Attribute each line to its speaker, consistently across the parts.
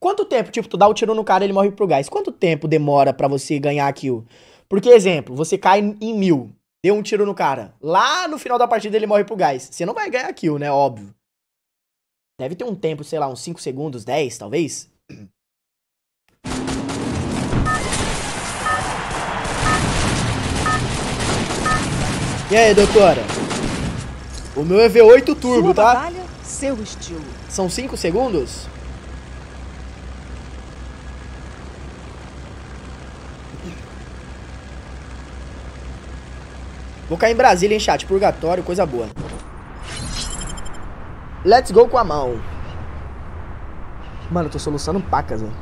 Speaker 1: Quanto tempo, tipo, tu dá o um tiro no cara ele morre pro gás? Quanto tempo demora para você ganhar a kill? Porque, exemplo, você cai em mil, deu um tiro no cara. Lá no final da partida ele morre pro gás. Você não vai ganhar a kill, né? Óbvio. Deve ter um tempo, sei lá, uns 5 segundos, 10, talvez. E aí, doutora? O meu é V8 turbo, Sua tá? Batalha, seu estilo. São 5 segundos? Vou cair em Brasília, hein, chat? Purgatório, coisa boa. Let's go com a mão. Mano, eu tô soluçando pacas, velho.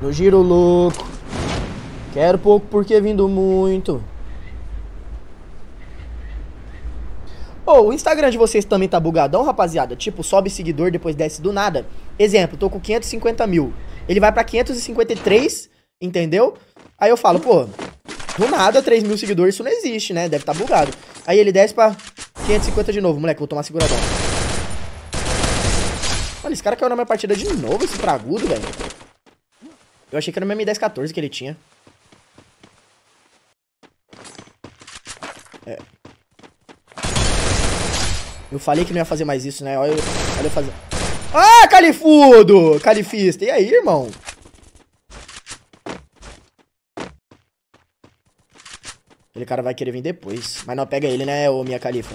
Speaker 1: No giro louco. Quero pouco porque vindo muito. Oh, o Instagram de vocês também tá bugadão, rapaziada? Tipo, sobe seguidor, depois desce do nada. Exemplo, tô com 550 mil. Ele vai pra 553, entendeu? Aí eu falo, pô, do nada 3 mil seguidores, isso não existe, né? Deve tá bugado. Aí ele desce pra 550 de novo, moleque, vou tomar seguradão. Mano, esse cara caiu na minha partida de novo, esse fragudo, velho. Eu achei que era o meu M1014 que ele tinha. É. Eu falei que não ia fazer mais isso, né? Olha eu, olha eu fazer... Ah, califudo! Califista, e aí, irmão? Aquele cara vai querer vir depois. Mas não, pega ele, né, ô minha califa.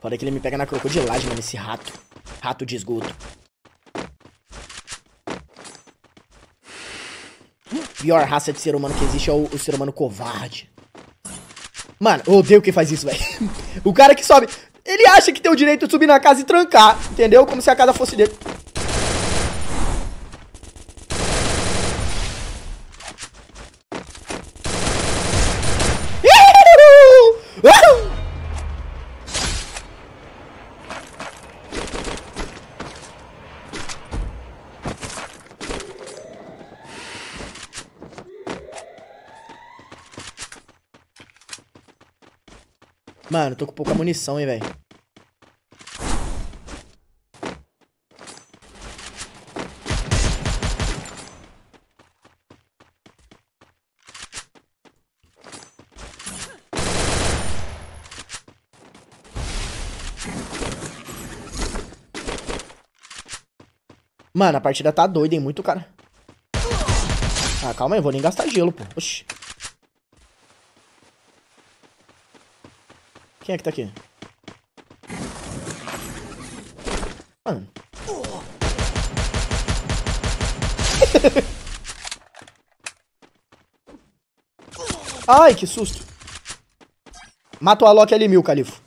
Speaker 1: Foda que ele me pega na crocodilagem, mano, esse rato. Rato de esgoto. Pior raça de ser humano que existe é o, o ser humano covarde. Mano, eu odeio quem faz isso, velho. o cara que sobe... Ele acha que tem o direito de subir na casa e trancar, entendeu? Como se a casa fosse dele. Mano, tô com pouca munição, hein, velho. Mano, a partida tá doida, hein? Muito cara. Ah, calma aí, eu vou nem gastar gelo, pô. Oxi. Quem é que tá aqui? Mano. Ai, que susto. Mata o Loki ali, mil, Califo.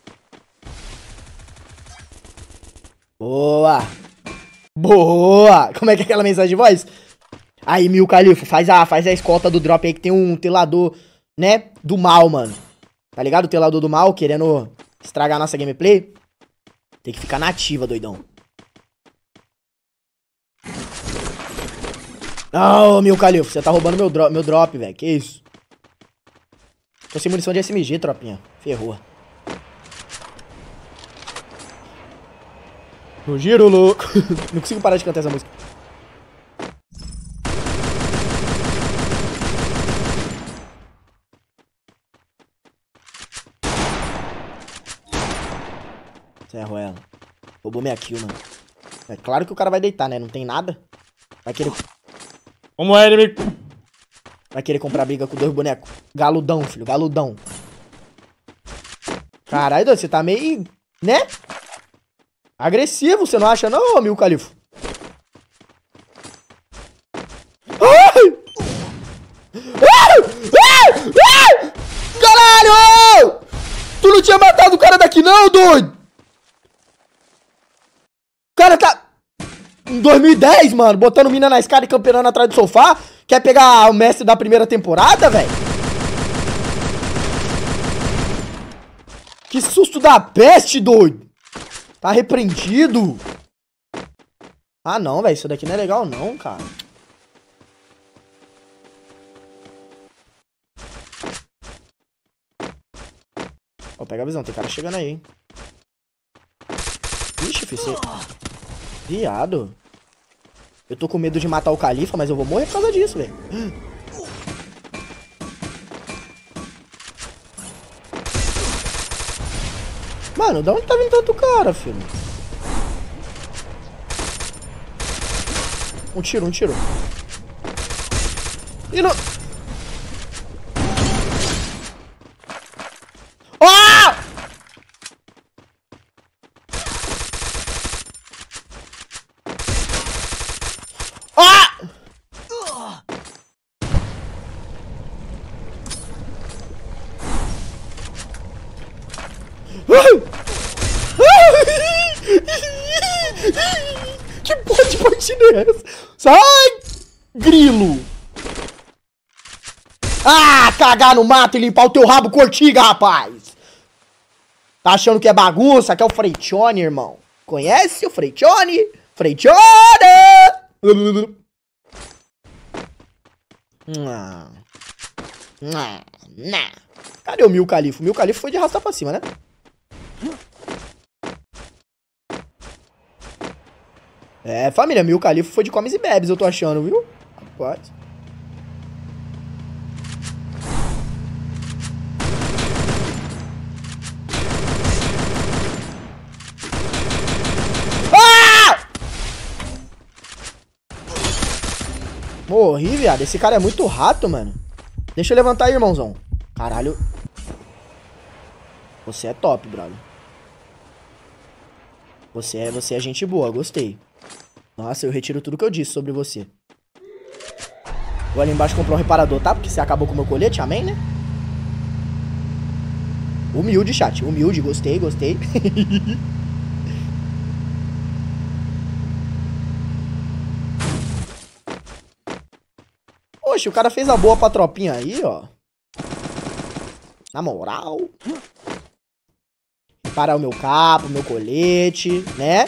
Speaker 1: Boa! Como é que é aquela mensagem de voz? Aí, Mil Califo, faz a, faz a escolta do drop aí que tem um telador, né? Do mal, mano. Tá ligado? O telador do mal querendo estragar a nossa gameplay. Tem que ficar nativa, doidão. Não, oh, ah, Mil Califo, você tá roubando meu, dro meu drop, velho. Que isso? Tô sem munição de SMG, tropinha. Ferrou. No giro louco. Não consigo parar de cantar essa música. Cerro ela. Roubou minha kill, mano. É claro que o cara vai deitar, né? Não tem nada. Vai querer... Como é, inimigo? Vai querer comprar briga com dois bonecos. Galudão, filho. Galudão. Caralho, você tá meio... Né? Agressivo, você não acha não, amigo Califo? Ai! Ai! Ai! Ai! Caralho! Tu não tinha matado o cara daqui não, doido! O cara tá... Em 2010, mano, botando mina na escada e campeonando atrás do sofá. Quer pegar o mestre da primeira temporada, velho? Que susto da peste, doido! Tá repreendido? Ah, não, velho. Isso daqui não é legal, não, cara. Ó, pega a visão. Tem cara chegando aí, hein. Ixi, filho, Viado. Eu tô com medo de matar o Califa, mas eu vou morrer por causa disso, velho. Mano, da onde tá vindo tanto cara, filho? Um tiro, um tiro. E não... cagar no mato e limpar o teu rabo com ortiga, rapaz. Tá achando que é bagunça? Que é o Freitione, irmão. Conhece o Freitione? Freitione! Cadê o Mil Califo? O Mil Califo foi de arrastar pra cima, né? É, família, Mil Califo foi de comes e bebes, eu tô achando, viu? Rapaz. morri, viado. Esse cara é muito rato, mano. Deixa eu levantar aí, irmãozão. Caralho. Você é top, brother. Você é, você é gente boa, gostei. Nossa, eu retiro tudo que eu disse sobre você. Vou ali embaixo comprar um reparador, tá? Porque você acabou com o meu colete, amém, né? Humilde, chat. Humilde, gostei, gostei. Poxa, o cara fez a boa pra tropinha aí, ó. Na moral. Reparar o meu capo, meu colete, né?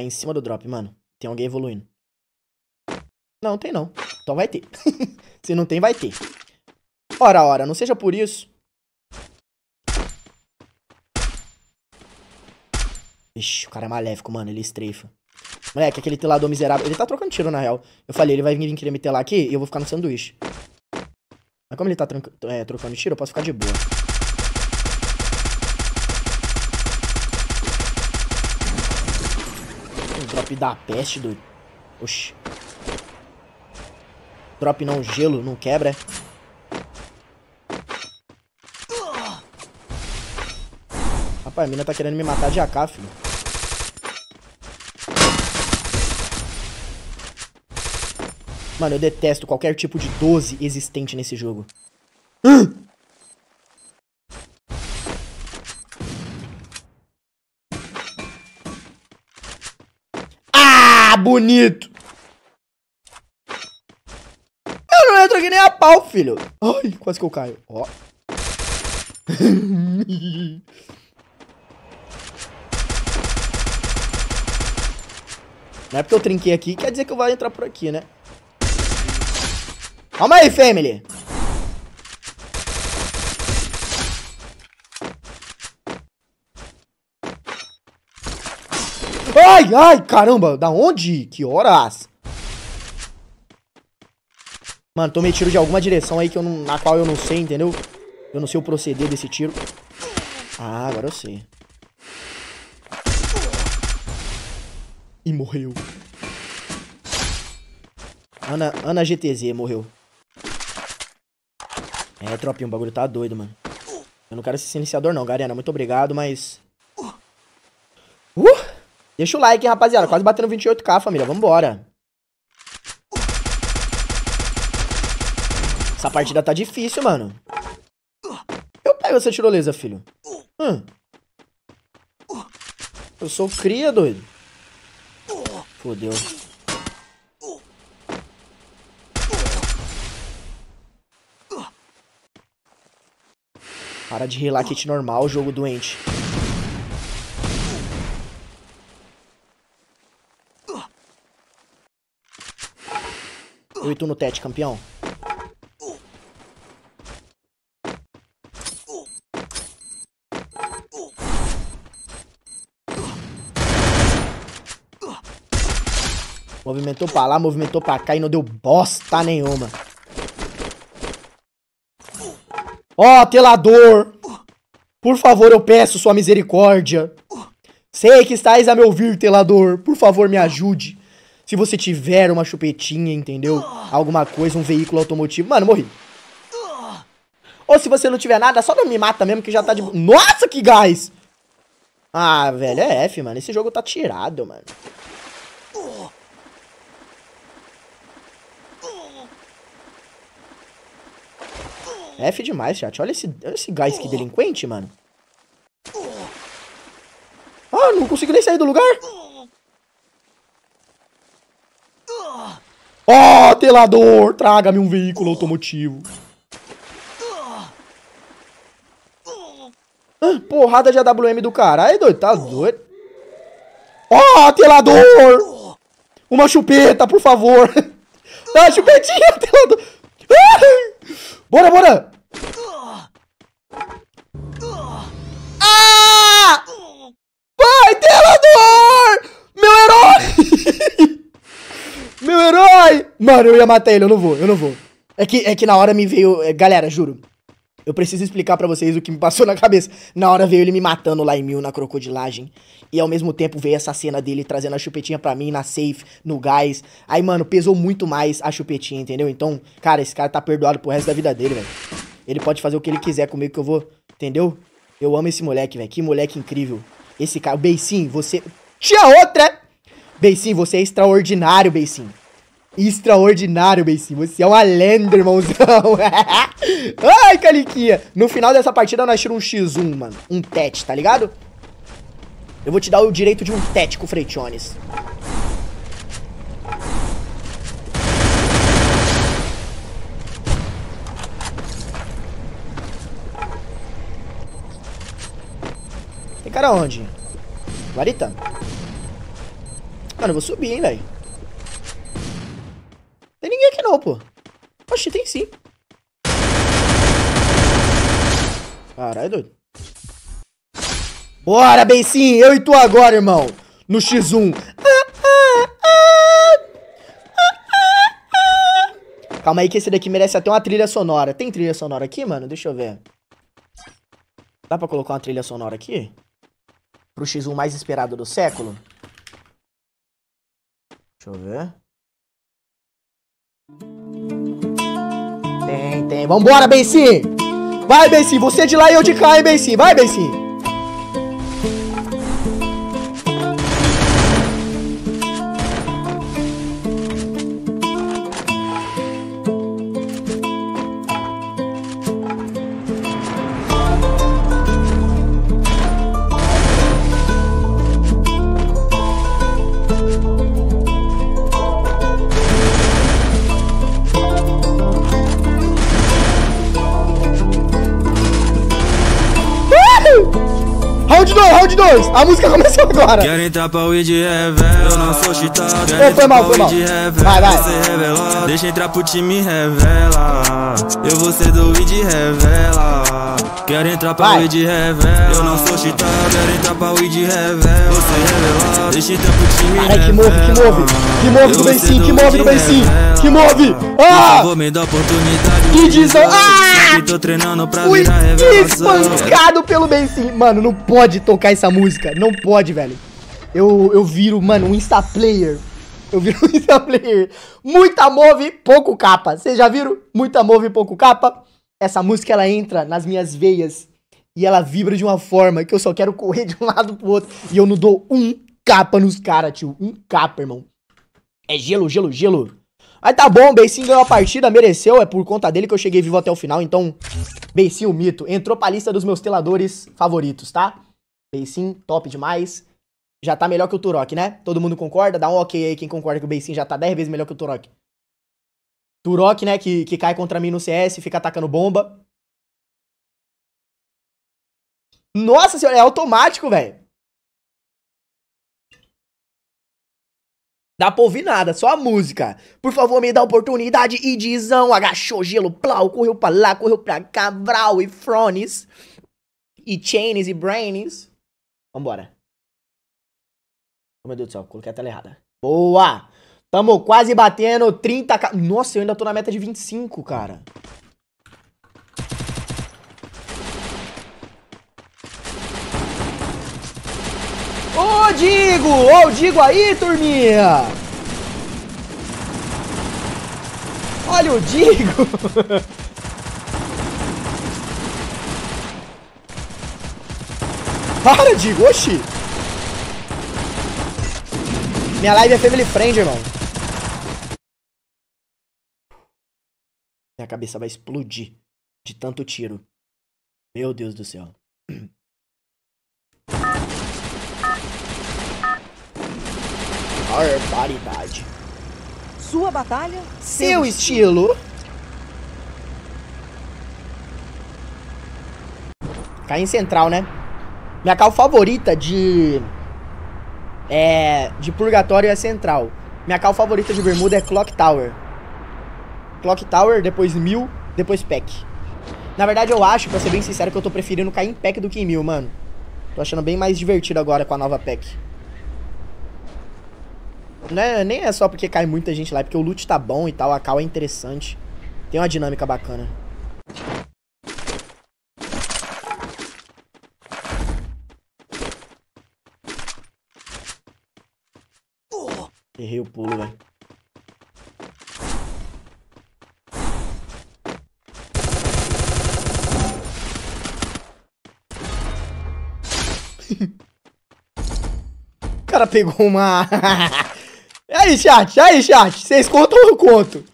Speaker 1: cai em cima do drop, mano. Tem alguém evoluindo. Não, tem não. Então vai ter. Se não tem, vai ter. Ora, ora, não seja por isso. Ixi, o cara é maléfico, mano. Ele estreifa. Moleque, aquele telador miserável. Ele tá trocando tiro, na real. Eu falei, ele vai vir querer me telar aqui e eu vou ficar no sanduíche. Mas como ele tá é, trocando tiro, eu posso ficar de boa. drop da peste, doido. Oxi. Drop não, gelo, não quebra. Rapaz, a mina tá querendo me matar de AK, filho. Mano, eu detesto qualquer tipo de 12 existente nesse jogo. Ah! bonito. Eu não entro aqui nem a pau, filho. Ai, quase que eu caio. Ó. não é porque eu trinquei aqui, quer dizer que eu vou entrar por aqui, né? Calma aí, family. Ai, ai, caramba, da onde? Que horas? Mano, tomei tiro de alguma direção aí que eu não, na qual eu não sei, entendeu? Eu não sei o proceder desse tiro. Ah, agora eu sei. E morreu. Ana, Ana GTZ morreu. É, tropinha, o bagulho tá doido, mano. Eu não quero esse silenciador não, Garena. Muito obrigado, mas... Deixa o like, hein, rapaziada. Quase batendo 28k, família. Vambora. Essa partida tá difícil, mano. Eu pego essa tirolesa, filho. Hum. Eu sou cria, doido. Fodeu. Para de relar kit normal, jogo doente. tu no tete, campeão. Movimentou pra lá, movimentou pra cá e não deu bosta nenhuma. Ó, oh, telador! Por favor, eu peço sua misericórdia. Sei que estáis a me ouvir, telador. Por favor, me ajude. Se você tiver uma chupetinha, entendeu? Alguma coisa, um veículo automotivo. Mano, morri. Ou se você não tiver nada, só não me mata mesmo que já tá de... Nossa, que gás! Ah, velho, é F, mano. Esse jogo tá tirado, mano. F demais, chat. Olha esse, esse gás que delinquente, mano. Ah, não consigo nem sair do lugar. Ó, oh, telador, traga-me um veículo automotivo. porrada de AWM do caralho, doido, tá doido? Ó, oh, telador! Uma chupeta, por favor. Ah, chupetinha, telador. Bora, bora! Ai, mano, eu ia matar ele, eu não vou, eu não vou. É que, é que na hora me veio. É, galera, juro. Eu preciso explicar para vocês o que me passou na cabeça. Na hora veio ele me matando lá em mil na crocodilagem. E ao mesmo tempo veio essa cena dele trazendo a chupetinha pra mim na safe, no gás. Aí, mano, pesou muito mais a chupetinha, entendeu? Então, cara, esse cara tá perdoado pro resto da vida dele, velho. Ele pode fazer o que ele quiser comigo que eu vou. Entendeu? Eu amo esse moleque, velho. Que moleque incrível. Esse cara. Beicinho, você. Tinha outra! É? Beicinho, você é extraordinário, Beicinho. Extraordinário, Ben Você é uma lenda, irmãozão. Ai, Caliquinha. No final dessa partida, nós tiramos um X1, mano. Um tete, tá ligado? Eu vou te dar o direito de um tete com o Freitones. Tem cara onde? Varitando. Mano, eu vou subir, hein, velho que não, pô. Oxi, tem sim. Caralho, doido. Bora, sim, eu e tu agora, irmão. No X1. Calma aí que esse daqui merece até uma trilha sonora. Tem trilha sonora aqui, mano? Deixa eu ver. Dá pra colocar uma trilha sonora aqui? Pro X1 mais esperado do século? Deixa eu ver. tem. Vambora, Benci! Vai, Benci! Você é de lá e eu de cá, hein, Benci! Vai, Benci! dois. A música começou agora. Querem tapa o de revel, é eu não sou chitado. Ô, foi mal, foi mal. É vai, vai. Deixa entrar pro time revela. Eu vou ser do id revela. Quero entrar pra Vai. de revel. Eu não sou chitão, quero entrar pra de revel. Você revelar, é deixa tempo te me Ai, que move, que move. Que move do Benzinho, que move do Benzinho. Que move. Ah! Vou me dar oportunidade. Que dizão. Ah! Tô treinando pra Fui espancado pelo Benzinho. Mano, não pode tocar essa música. Não pode, velho. Eu, eu viro, mano, um Insta Player. Eu viro um Insta Player. Muita move, pouco capa. Vocês já viram? Muita move, pouco capa essa música ela entra nas minhas veias e ela vibra de uma forma que eu só quero correr de um lado pro outro e eu não dou um capa nos caras, tio. Um capa, irmão. É gelo, gelo, gelo. Mas tá bom, Beicinho ganhou a partida, mereceu. É por conta dele que eu cheguei vivo até o final, então... Beicinho, mito. Entrou pra lista dos meus teladores favoritos, tá? Beicinho, top demais. Já tá melhor que o Turok, né? Todo mundo concorda? Dá um ok aí quem concorda que o Beicinho já tá 10 vezes melhor que o Turok. Turok, né, que, que cai contra mim no CS e fica atacando bomba. Nossa senhora, é automático, velho. Dá pra ouvir nada, só a música. Por favor, me dá oportunidade. E dizão, agachou gelo, plau, correu pra lá, correu pra cá, Vral e Frones. E Chains e Brains. Vambora. Oh, meu Deus do céu, coloquei a tela errada. Boa! Tamo quase batendo 30k. Nossa, eu ainda tô na meta de 25, cara. Ô, Digo! Ô, Digo aí, turminha! Olha o Digo! Para, Digo! Oxi! Minha live é family friend, irmão. Minha cabeça vai explodir de tanto tiro. Meu Deus do céu. Barbaridade. Sua batalha, seu, seu estilo. estilo. Cai em central, né? Minha cal favorita de. É. De Purgatório é central. Minha cal favorita de Bermuda é Clock Tower. Clock Tower, depois mil, depois pack. Na verdade, eu acho, pra ser bem sincero, que eu tô preferindo cair em pack do que em mil, mano. Tô achando bem mais divertido agora com a nova pack. Não é, nem é só porque cai muita gente lá, é porque o loot tá bom e tal, a cal é interessante. Tem uma dinâmica bacana. Errei o pulo, velho. o cara pegou uma... e aí, chat? E aí, chat? Vocês contam ou eu conto?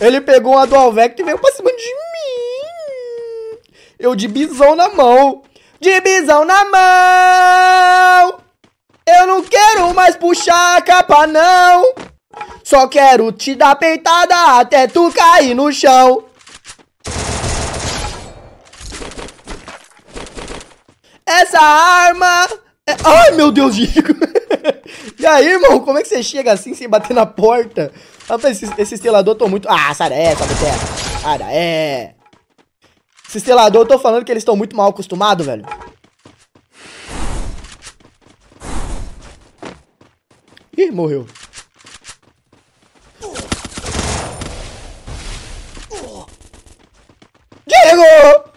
Speaker 1: Ele pegou uma Dual Vector e veio pra cima de mim. Eu de bisão na mão. De bisão na mão. Eu não quero mais puxar a capa, não. Só quero te dar peitada até tu cair no chão. Essa arma... É... Ai, meu Deus, Diego. e aí, irmão, como é que você chega assim sem bater na porta? Rapaz, esse, esse estelador tô muito... Ah, Sara é, é Sara é. Esse estelador, eu tô falando que eles estão muito mal acostumados, velho. Ih, morreu. Diego!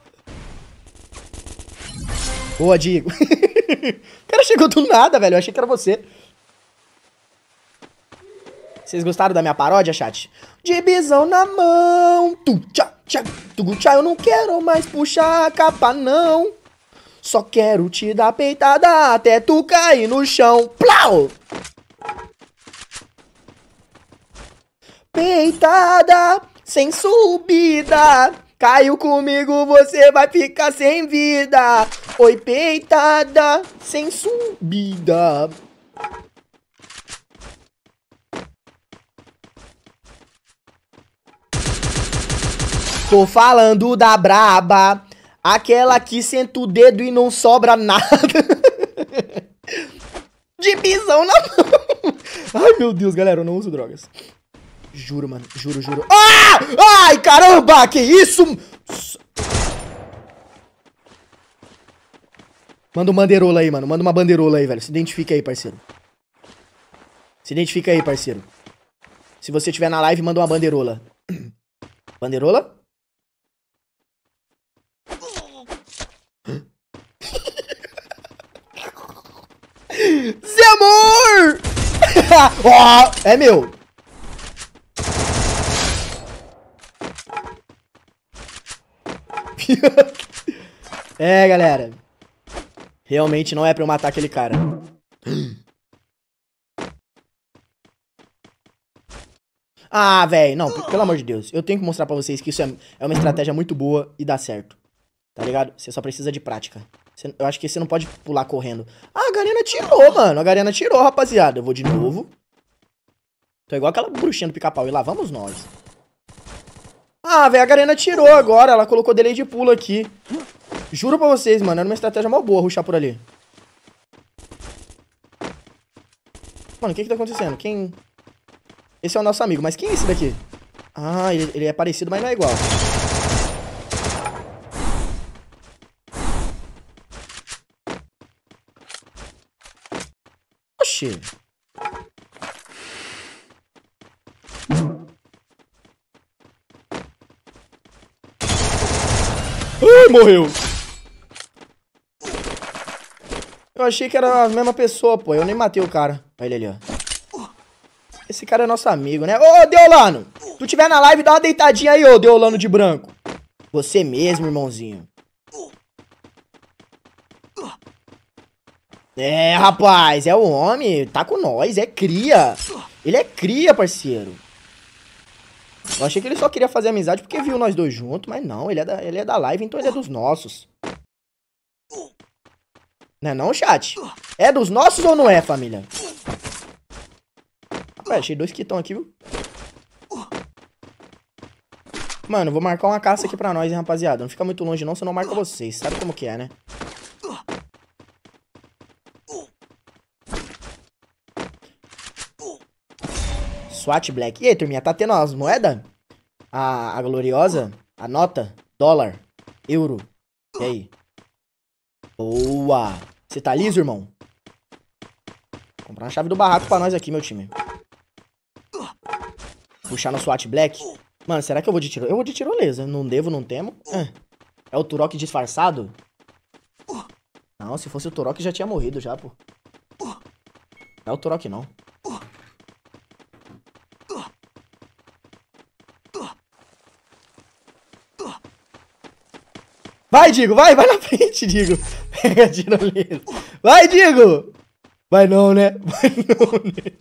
Speaker 1: Boa, Diego. o cara chegou do nada, velho. Eu achei que era você. Vocês gostaram da minha paródia, chat? De bisão na mão. Tu, tchá, tchá, tu, Eu não quero mais puxar a capa, não. Só quero te dar peitada até tu cair no chão. Plau! Peitada sem subida. Caiu comigo, você vai ficar sem vida. Oi, peitada, sem subida. Tô falando da braba, aquela que senta o dedo e não sobra nada. De pisão na mão. Ai, meu Deus, galera, eu não uso drogas. Juro, mano, juro, juro. Ah! Ai, caramba, que isso? Manda uma bandeirola aí, mano. Manda uma bandeirola aí, velho. Se identifica aí, parceiro. Se identifica aí, parceiro. Se você estiver na live, manda uma bandeirola. Bandeirola? Zé amor! Ó, oh, é meu. é, galera. Realmente não é pra eu matar aquele cara. Ah, velho, não, pelo amor de Deus. Eu tenho que mostrar pra vocês que isso é, é uma estratégia muito boa e dá certo. Tá ligado? Você só precisa de prática. eu acho que você não pode pular correndo. Ah, a Garena tirou, mano. A Garena tirou, rapaziada. Eu vou de novo. Tô igual aquela bruxinha do pica-pau. E lá vamos nós. Ah, velho, a Garena tirou agora. Ela colocou delay de pulo aqui. Juro pra vocês, mano, era uma estratégia mó boa ruxar por ali. Mano, o que que tá acontecendo? Quem... Esse é o nosso amigo, mas quem é esse daqui? Ah, ele, ele é parecido, mas não é igual. Oxi. Ai, morreu. Eu achei que era a mesma pessoa, pô. Eu nem matei o cara. Olha ele ali, ó. Esse cara é nosso amigo, né? Ô, Deolano! Tu tiver na live, dá uma deitadinha aí, ô, Deolano de branco. Você mesmo, irmãozinho. É, rapaz, é o homem. Tá com nós, é cria. Ele é cria, parceiro. Eu achei que ele só queria fazer amizade porque viu nós dois juntos, mas não, ele é da, ele é da live, então ele é dos nossos. Não é não, chat? É dos nossos ou não é, família? Ué, achei dois quitão aqui, viu? Mano, vou marcar uma caça aqui pra nós, hein, rapaziada. Não fica muito longe não, senão eu marco vocês. Sabe como que é, né? SWAT Black. E aí, turminha, tá tendo as moedas? A, a gloriosa? A nota? Dólar? Euro? E aí? Boa. Você tá liso, irmão? Vou comprar uma chave do barraco pra nós aqui, meu time. Puxar no SWAT Black. Mano, será que eu vou de tirolesa? Eu vou de tirolesa. Não devo, não temo. É. é o Turok disfarçado? Não, se fosse o Turok já tinha morrido já, pô. Não é o Turok, não. Vai, Digo, vai, vai na frente, Digo. Pega tirolesa. Vai, Digo! Vai não, né? Vai não, né?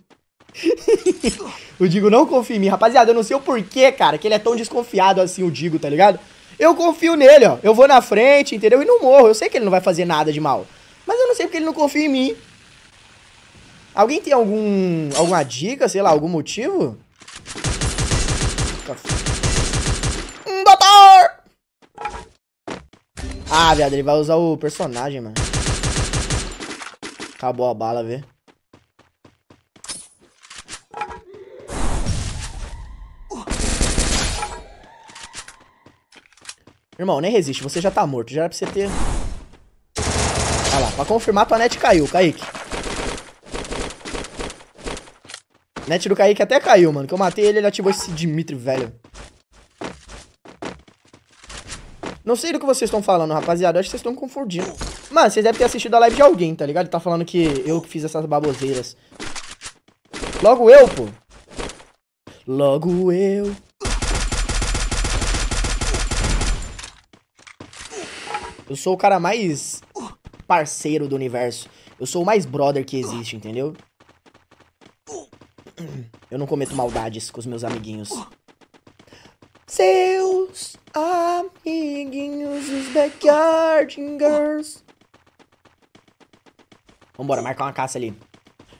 Speaker 1: o Digo não confia em mim. Rapaziada, eu não sei o porquê, cara, que ele é tão desconfiado assim, o Digo, tá ligado? Eu confio nele, ó. Eu vou na frente, entendeu? E não morro. Eu sei que ele não vai fazer nada de mal. Mas eu não sei porque ele não confia em mim. Alguém tem algum alguma dica, sei lá, algum motivo? Ah, viado, ele vai usar o personagem, mano. Acabou a bala, vê. Irmão, nem resiste, você já tá morto. Já era pra você ter... Olha lá, pra confirmar, tua net caiu, Kaique. Net do Kaique até caiu, mano. Que eu matei ele, ele ativou esse Dimitri, velho. Não sei do que vocês estão falando, rapaziada. acho que vocês estão confundindo. Mano, vocês devem ter assistido a live de alguém, tá ligado? Tá falando que eu que fiz essas baboseiras. Logo eu, pô. Logo eu. Eu sou o cara mais parceiro do universo. Eu sou o mais brother que existe, entendeu? Eu não cometo maldades com os meus amiguinhos. Seus. Ah amiguinhos, os backyardingers. girls. Vambora, marcar uma caça ali.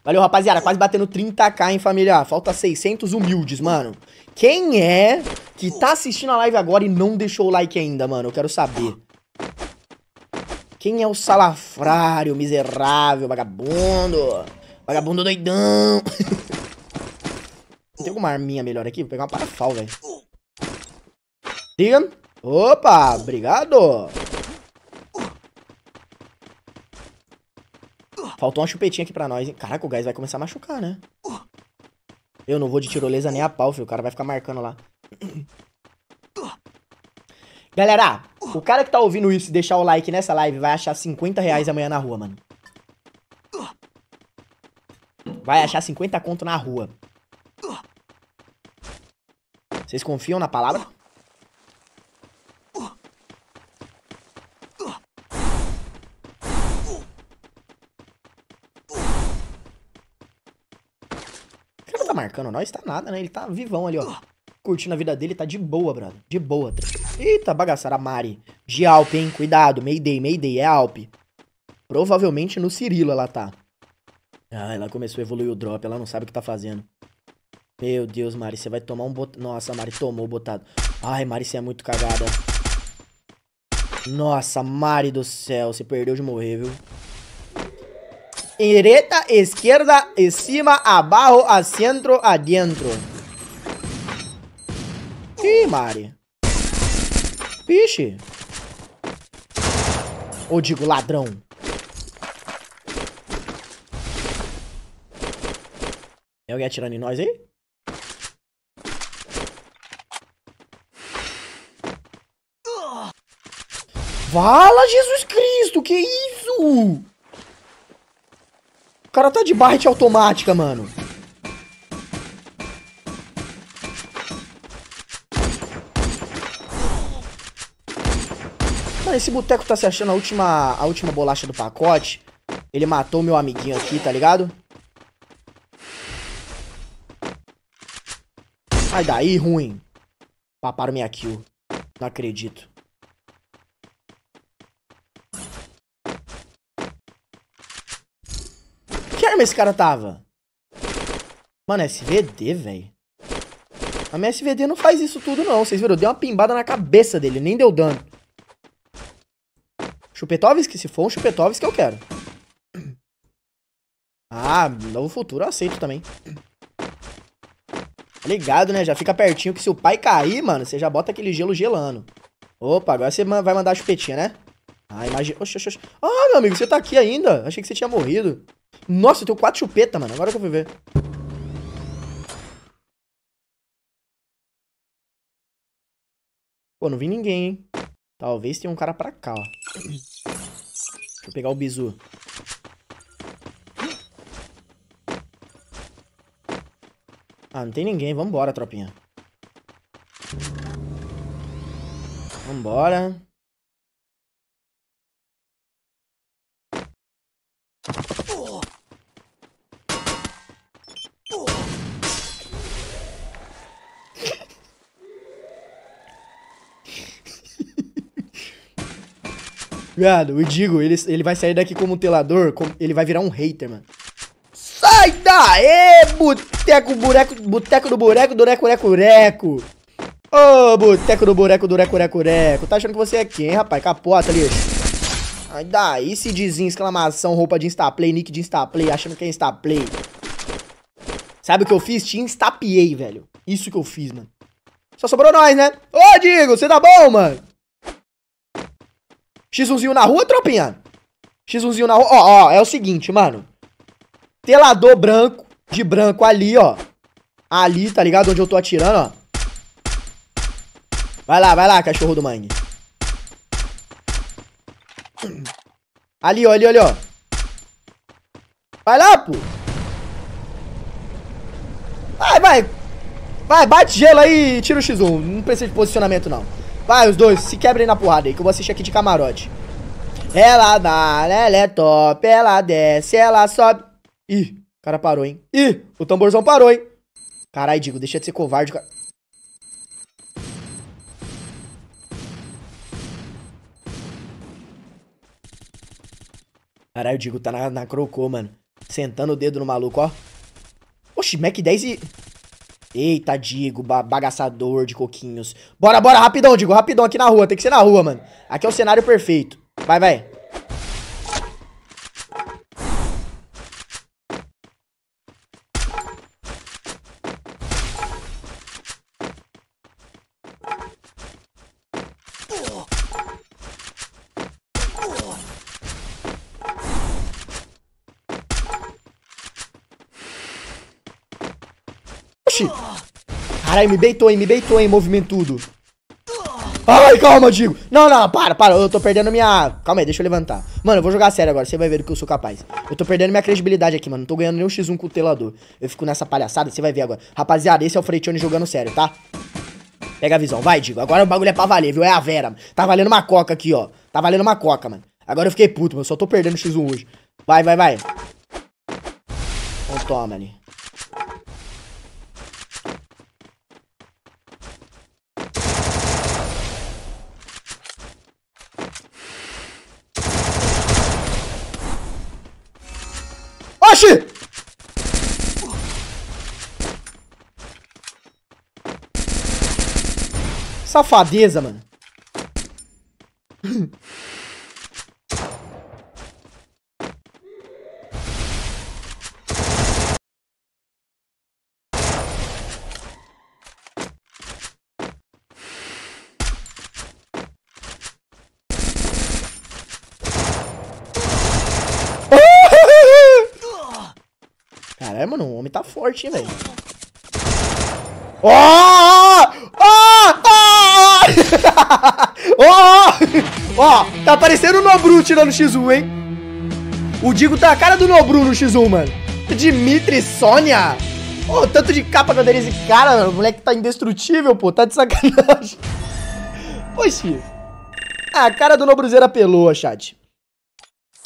Speaker 1: Valeu, rapaziada. Quase batendo 30k, hein, família. Falta 600 humildes, mano. Quem é que tá assistindo a live agora e não deixou o like ainda, mano? Eu quero saber. Quem é o salafrário, miserável, vagabundo? Vagabundo doidão. Tem alguma arminha melhor aqui? Vou pegar uma parafal, velho. Diam? Opa, obrigado. Faltou uma chupetinha aqui pra nós, hein? Caraca, o gás vai começar a machucar, né? Eu não vou de tirolesa nem a pau, filho. O cara vai ficar marcando lá. Galera, o cara que tá ouvindo isso e deixar o like nessa live vai achar 50 reais amanhã na rua, mano. Vai achar 50 conto na rua. Vocês confiam na palavra? marcando nós, tá nada, né? Ele tá vivão ali, ó. Curtindo a vida dele, tá de boa, brother. De boa. Eita, bagaçada, Mari. De Alp, hein? Cuidado, Mayday, Mayday, é Alp. Provavelmente no Cirilo ela tá. Ah, ela começou a evoluir o drop, ela não sabe o que tá fazendo. Meu Deus, Mari, você vai tomar um botado. Nossa, Mari tomou o botado. Ai, Mari, você é muito cagada. Nossa, Mari do céu, você perdeu de morrer, viu? Direita, esquerda, em cima, abaixo, a centro, adentro. Ih, Mari. Vixe. Ou digo ladrão. Tem alguém atirando em nós aí? Fala, Jesus Cristo, que isso? O cara tá de barret automática, mano. Mano, esse boteco tá se achando a última, a última bolacha do pacote. Ele matou meu amiguinho aqui, tá ligado? Sai daí, ruim. Paparam minha kill. Não acredito. arma esse cara tava? Mano, SVD, velho. A minha SVD não faz isso tudo, não. Vocês viram? Eu dei uma pimbada na cabeça dele, nem deu dano. Chupetovski, se for um Chupetovski, eu quero. Ah, novo futuro eu aceito também. Tá ligado, né? Já fica pertinho que se o pai cair, mano, você já bota aquele gelo gelando. Opa, agora você vai mandar a chupetinha, né? Ah, imagina... Ah, meu amigo, você tá aqui ainda. Achei que você tinha morrido. Nossa, eu tenho quatro chupeta, mano. Agora que eu fui ver. Pô, não vi ninguém, hein? Talvez tenha um cara pra cá, ó. Deixa eu pegar o bizu. Ah, não tem ninguém. Vambora, tropinha. Vambora. Mano, o Digo, ele, ele vai sair daqui como um telador, como, ele vai virar um hater, mano. Sai daí, boteco, bureco, boteco do bureco, dureco, reco, reco. Ô, oh, boteco do bureco, dureco, reco, reco. Tá achando que você é quem, rapaz? Capota, lixo. Ai, daí se dizem exclamação, roupa de Instaplay, nick de Instaplay, achando que é Instaplay. Sabe o que eu fiz? Te instapiei, velho. Isso que eu fiz, mano. Só sobrou nós, né? Ô, Digo, você tá bom, mano? X1zinho na rua, tropinha? X1zinho na rua. Ó, ó, é o seguinte, mano. Telador branco, de branco ali, ó. Ali, tá ligado? Onde eu tô atirando, ó. Vai lá, vai lá, cachorro do mangue. Ali, ó, ali, ali, ó. Vai lá, pô. Vai, vai. Vai, bate gelo aí e tira o X1. Não precisa de posicionamento, não. Vai, os dois, se quebrem na porrada aí, que eu vou assistir aqui de camarote. Ela dá, ela é top, ela desce, ela sobe. Ih, o cara parou, hein? Ih, o tamborzão parou, hein? Caralho, Digo, deixa de ser covarde, cara. Caralho, Digo, tá na, na crocô, mano. Sentando o dedo no maluco, ó. Oxi, Mac 10 e... Eita, Digo, bagaçador de coquinhos. Bora, bora, rapidão, Digo, rapidão aqui na rua. Tem que ser na rua, mano. Aqui é o cenário perfeito. Vai, vai. Caralho, me beitou, hein? Me beitou, hein? tudo. Ai, calma, Digo. Não, não, para, para. Eu tô perdendo minha... Calma aí, deixa eu levantar. Mano, eu vou jogar sério agora. Você vai ver do que eu sou capaz. Eu tô perdendo minha credibilidade aqui, mano. Não tô ganhando nenhum X1 com o telador. Eu fico nessa palhaçada, você vai ver agora. Rapaziada, esse é o Freitione jogando sério, tá? Pega a visão, vai, Digo. Agora o bagulho é pra valer, viu? É a Vera. Mano. Tá valendo uma coca aqui, ó. Tá valendo uma coca, mano. Agora eu fiquei puto, mano. Só tô perdendo X1 hoje. Vai, vai, vai. Então toma ali. Flash! Safadeza, mano. mano. O homem tá forte, velho. Ó! Ó! Ó! Ó! Tá aparecendo o Nobru tirando X1, hein? O Digo tá a cara do Nobru no X1, mano. Dimitri, Sônia. Ô, oh, tanto de capa que eu dei cara, mano. O moleque tá indestrutível, pô. Tá de sacanagem. Poxa. Ah, a cara do Nobruzeiro apelou, chat.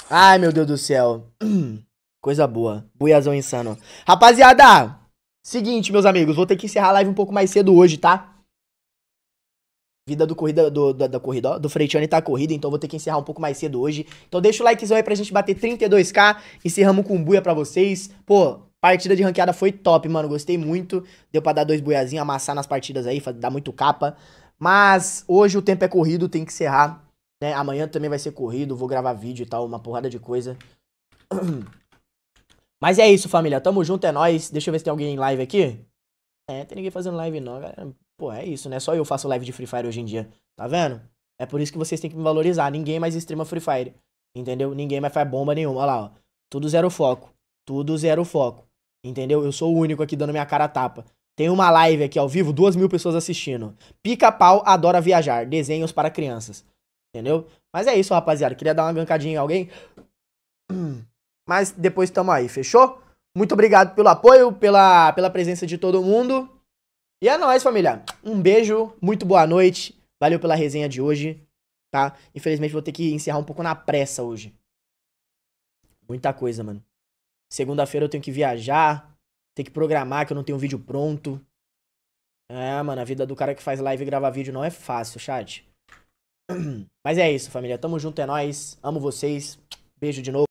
Speaker 1: Ai, meu Deus do céu. Coisa boa. Buiazão insano. Rapaziada, seguinte, meus amigos, vou ter que encerrar a live um pouco mais cedo hoje, tá? Vida do corrida, do, da, da corrida, ó, do Freitiano tá corrida, então vou ter que encerrar um pouco mais cedo hoje. Então deixa o likezão aí pra gente bater 32k, encerramos com buia pra vocês. Pô, partida de ranqueada foi top, mano, gostei muito. Deu pra dar dois buiazinhos, amassar nas partidas aí, dar muito capa. Mas hoje o tempo é corrido, tem que encerrar. Né? Amanhã também vai ser corrido, vou gravar vídeo e tal, uma porrada de coisa. Mas é isso, família. Tamo junto, é nóis. Deixa eu ver se tem alguém em live aqui. É, tem ninguém fazendo live não, galera. Pô, é isso, né? Só eu faço live de Free Fire hoje em dia. Tá vendo? É por isso que vocês têm que me valorizar. Ninguém mais streama Free Fire. Entendeu? Ninguém mais faz bomba nenhuma. Olha lá, ó. Tudo zero foco. Tudo zero foco. Entendeu? Eu sou o único aqui dando minha cara tapa. Tem uma live aqui ao vivo, duas mil pessoas assistindo. Pica-pau adora viajar. Desenhos para crianças. Entendeu? Mas é isso, rapaziada. Queria dar uma gancadinha em alguém. Mas depois tamo aí, fechou? Muito obrigado pelo apoio, pela, pela presença de todo mundo. E é nóis, família. Um beijo, muito boa noite. Valeu pela resenha de hoje, tá? Infelizmente vou ter que encerrar um pouco na pressa hoje. Muita coisa, mano. Segunda-feira eu tenho que viajar, tenho que programar que eu não tenho vídeo pronto. É, mano, a vida do cara que faz live e grava vídeo não é fácil, chat. Mas é isso, família. Tamo junto, é nóis. Amo vocês. Beijo de novo.